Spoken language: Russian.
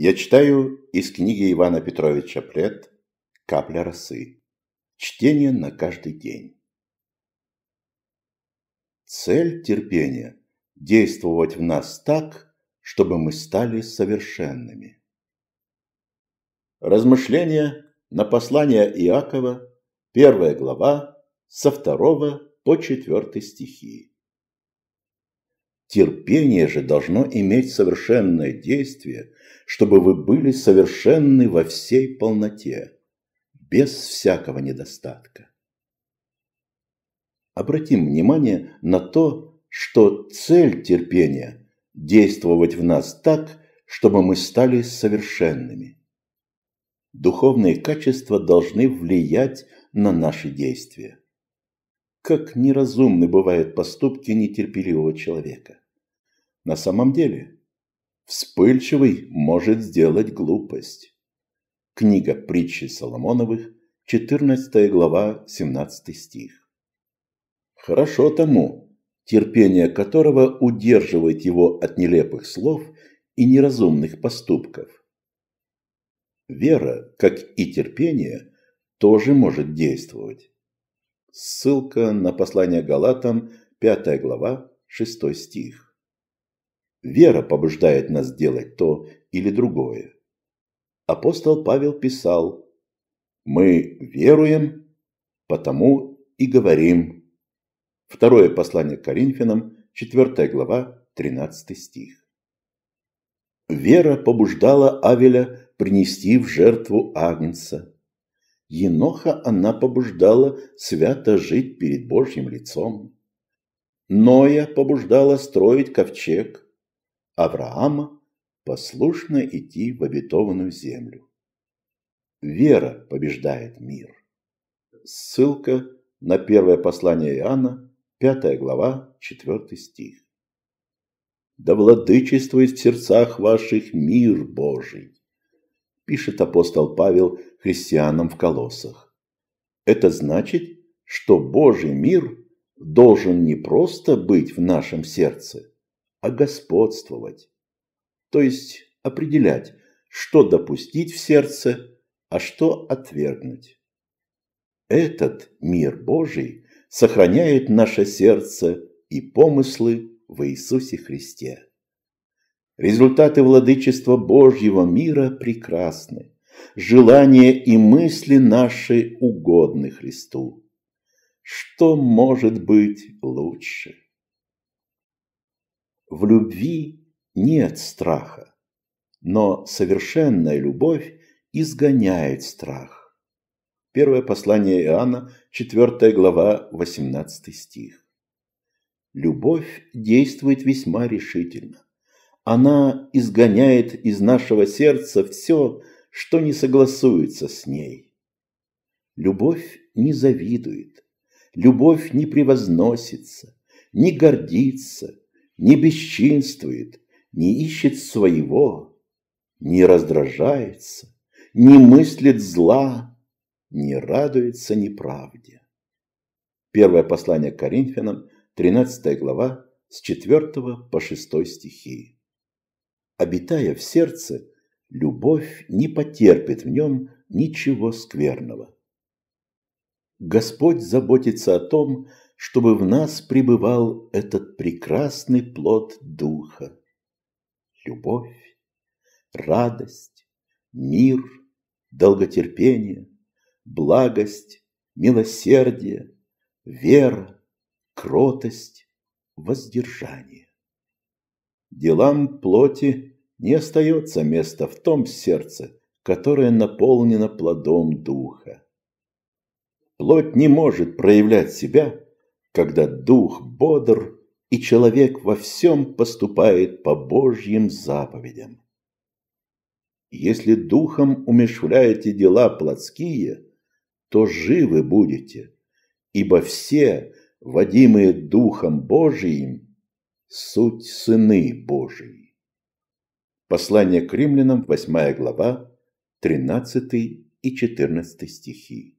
Я читаю из книги Ивана Петровича Плет «Капля росы». Чтение на каждый день. Цель терпения – действовать в нас так, чтобы мы стали совершенными. Размышления на послание Иакова, первая глава, со второго по четвертой стихии. Терпение же должно иметь совершенное действие, чтобы вы были совершенны во всей полноте, без всякого недостатка. Обратим внимание на то, что цель терпения – действовать в нас так, чтобы мы стали совершенными. Духовные качества должны влиять на наши действия. Как неразумны бывают поступки нетерпеливого человека. На самом деле, вспыльчивый может сделать глупость. Книга притчи Соломоновых, 14 глава, 17 стих. Хорошо тому, терпение которого удерживает его от нелепых слов и неразумных поступков. Вера, как и терпение, тоже может действовать. Ссылка на послание Галатам, 5 глава, 6 стих. Вера побуждает нас делать то или другое. Апостол Павел писал, «Мы веруем, потому и говорим». Второе послание к Коринфянам, 4 глава, 13 стих. Вера побуждала Авеля принести в жертву Агнца. Еноха она побуждала свято жить перед Божьим лицом. Ноя побуждала строить ковчег, Авраама послушно идти в обетованную землю. Вера побеждает мир. Ссылка на первое послание Иоанна, 5 глава, 4 стих. Да владычествует в сердцах ваших мир Божий, пишет апостол Павел христианам в колоссах. Это значит, что Божий мир должен не просто быть в нашем сердце, а господствовать. То есть определять, что допустить в сердце, а что отвергнуть. Этот мир Божий сохраняет наше сердце и помыслы в Иисусе Христе. Результаты владычества Божьего мира прекрасны. Желания и мысли наши угодны Христу. Что может быть лучше? В любви нет страха, но совершенная любовь изгоняет страх. Первое послание Иоанна, 4 глава, 18 стих. Любовь действует весьма решительно она изгоняет из нашего сердца все, что не согласуется с ней. Любовь не завидует, любовь не превозносится, не гордится, не бесчинствует, не ищет своего, не раздражается, не мыслит зла, не радуется неправде. Первое послание к Коринфянам, 13 глава, с 4 по 6 стихии обитая в сердце, любовь не потерпит в нем ничего скверного. Господь заботится о том, чтобы в нас пребывал этот прекрасный плод Духа. Любовь, радость, мир, долготерпение, благость, милосердие, вера, кротость, воздержание. Делам плоти не остается места в том сердце, которое наполнено плодом духа. Плоть не может проявлять себя, когда дух бодр и человек во всем поступает по Божьим заповедям. Если духом умешвляете дела плотские, то живы будете, ибо все, водимые Духом Божиим, суть Сыны Божии. Послание к римлянам, 8 глава, 13 и 14 стихи.